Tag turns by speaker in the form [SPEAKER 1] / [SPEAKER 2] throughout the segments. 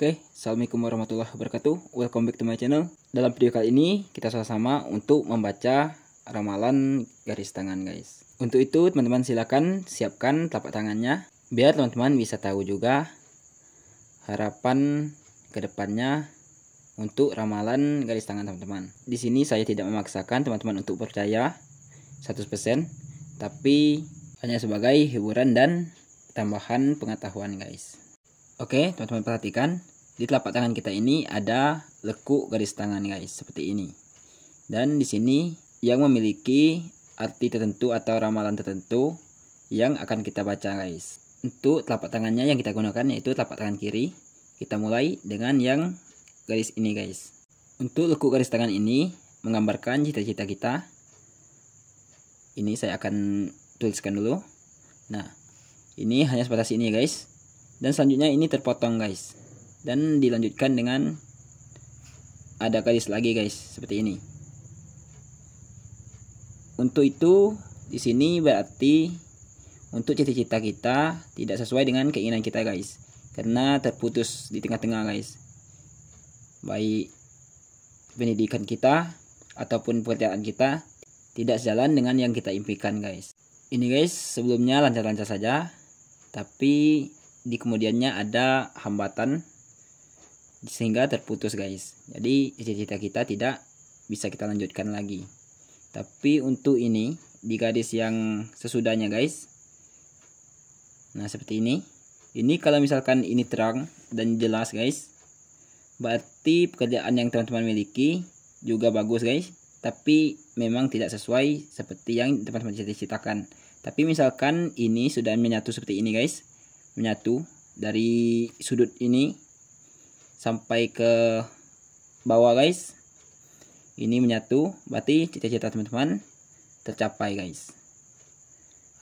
[SPEAKER 1] Oke, okay, Assalamualaikum warahmatullahi wabarakatuh Welcome back to my channel Dalam video kali ini, kita sama-sama untuk membaca ramalan garis tangan guys Untuk itu, teman-teman silakan siapkan telapak tangannya Biar teman-teman bisa tahu juga Harapan kedepannya untuk ramalan garis tangan teman-teman Di sini saya tidak memaksakan teman-teman untuk percaya 100% Tapi hanya sebagai hiburan dan tambahan pengetahuan guys Oke, teman-teman perhatikan. Di telapak tangan kita ini ada lekuk garis tangan guys, seperti ini. Dan di sini yang memiliki arti tertentu atau ramalan tertentu yang akan kita baca guys. Untuk telapak tangannya yang kita gunakan yaitu telapak tangan kiri. Kita mulai dengan yang garis ini guys. Untuk lekuk garis tangan ini menggambarkan cita-cita kita. Ini saya akan tuliskan dulu. Nah, ini hanya sebatas ini guys dan selanjutnya ini terpotong guys dan dilanjutkan dengan ada garis lagi guys seperti ini untuk itu di sini berarti untuk cita-cita kita tidak sesuai dengan keinginan kita guys karena terputus di tengah-tengah guys baik pendidikan kita ataupun pekerjaan kita tidak sejalan dengan yang kita impikan guys ini guys sebelumnya lancar-lancar saja tapi di kemudiannya ada hambatan sehingga terputus guys jadi cita-cita kita tidak bisa kita lanjutkan lagi tapi untuk ini di gadis yang sesudahnya guys nah seperti ini ini kalau misalkan ini terang dan jelas guys berarti pekerjaan yang teman-teman miliki juga bagus guys tapi memang tidak sesuai seperti yang teman-teman cita-citakan tapi misalkan ini sudah menyatu seperti ini guys menyatu dari sudut ini sampai ke bawah guys ini menyatu berarti cita-cita teman-teman tercapai guys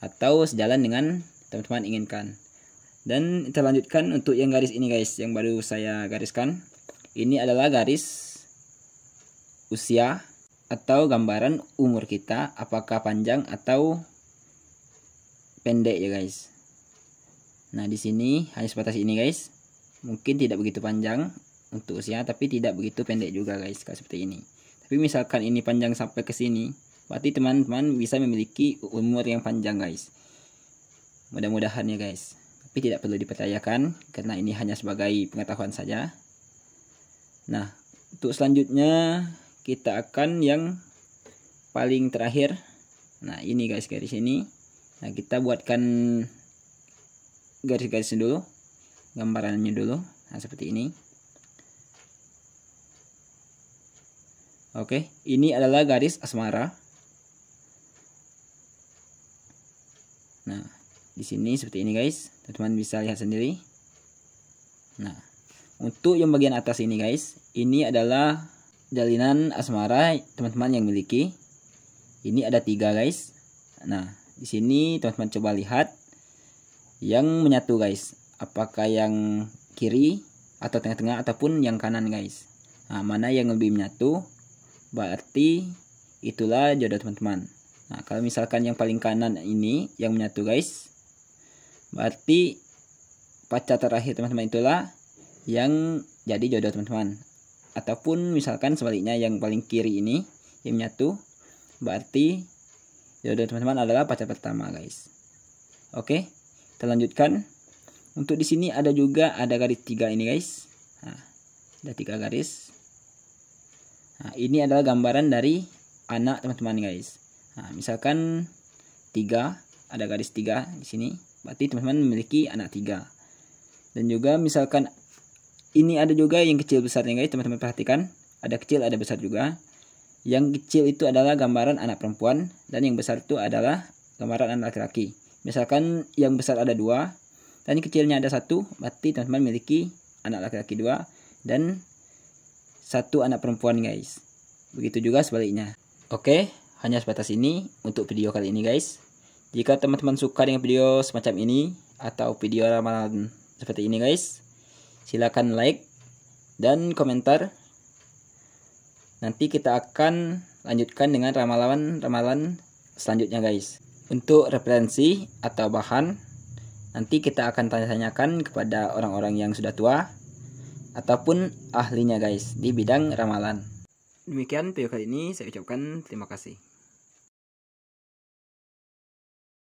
[SPEAKER 1] atau sejalan dengan teman-teman inginkan dan kita lanjutkan untuk yang garis ini guys yang baru saya gariskan ini adalah garis usia atau gambaran umur kita apakah panjang atau pendek ya guys Nah, di sini hanya sebatas ini, guys. Mungkin tidak begitu panjang untuk usia, tapi tidak begitu pendek juga, guys, kalau seperti ini. Tapi misalkan ini panjang sampai ke sini, berarti teman-teman bisa memiliki umur yang panjang, guys. Mudah-mudahan ya, guys. Tapi tidak perlu dipercayakan karena ini hanya sebagai pengetahuan saja. Nah, untuk selanjutnya kita akan yang paling terakhir. Nah, ini guys garis ini. Nah, kita buatkan garis-garisnya dulu gambarannya dulu nah seperti ini oke ini adalah garis asmara nah di sini seperti ini guys teman-teman bisa lihat sendiri nah untuk yang bagian atas ini guys ini adalah jalinan asmara teman-teman yang miliki ini ada tiga guys nah di sini teman-teman coba lihat yang menyatu guys apakah yang kiri atau tengah-tengah ataupun yang kanan guys nah, mana yang lebih menyatu berarti itulah jodoh teman-teman nah kalau misalkan yang paling kanan ini yang menyatu guys berarti pacar terakhir teman-teman itulah yang jadi jodoh teman-teman ataupun misalkan sebaliknya yang paling kiri ini yang menyatu berarti jodoh teman-teman adalah pacar pertama guys oke okay? kita lanjutkan untuk di sini ada juga ada garis tiga ini guys nah, ada tiga garis nah, ini adalah gambaran dari anak teman-teman guys nah, misalkan tiga ada garis tiga di sini berarti teman-teman memiliki anak tiga dan juga misalkan ini ada juga yang kecil besarnya guys teman-teman perhatikan ada kecil ada besar juga yang kecil itu adalah gambaran anak perempuan dan yang besar itu adalah gambaran anak laki-laki Misalkan yang besar ada dua, dan kecilnya ada satu, berarti teman-teman memiliki anak laki-laki dua dan satu anak perempuan guys. Begitu juga sebaliknya. Oke, hanya sebatas ini untuk video kali ini guys. Jika teman-teman suka dengan video semacam ini atau video ramalan seperti ini guys, silakan like dan komentar. Nanti kita akan lanjutkan dengan ramalan-ramalan selanjutnya guys. Untuk referensi atau bahan, nanti kita akan tanya-tanyakan kepada orang-orang yang sudah tua ataupun ahlinya guys di bidang ramalan. Demikian video kali ini saya ucapkan terima kasih.